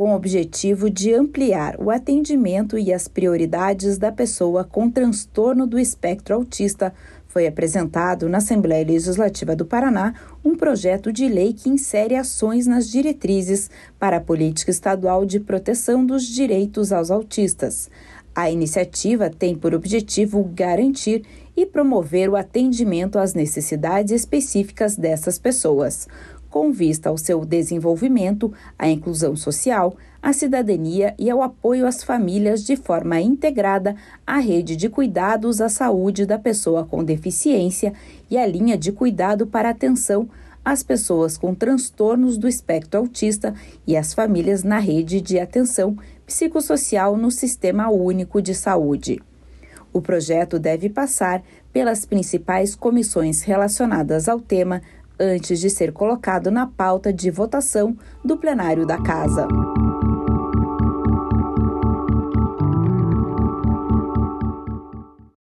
com o objetivo de ampliar o atendimento e as prioridades da pessoa com transtorno do espectro autista, foi apresentado na Assembleia Legislativa do Paraná um projeto de lei que insere ações nas diretrizes para a política estadual de proteção dos direitos aos autistas. A iniciativa tem por objetivo garantir e promover o atendimento às necessidades específicas dessas pessoas com vista ao seu desenvolvimento, à inclusão social, à cidadania e ao apoio às famílias de forma integrada à rede de cuidados à saúde da pessoa com deficiência e à linha de cuidado para atenção às pessoas com transtornos do espectro autista e às famílias na rede de atenção psicossocial no Sistema Único de Saúde. O projeto deve passar pelas principais comissões relacionadas ao tema antes de ser colocado na pauta de votação do plenário da Casa.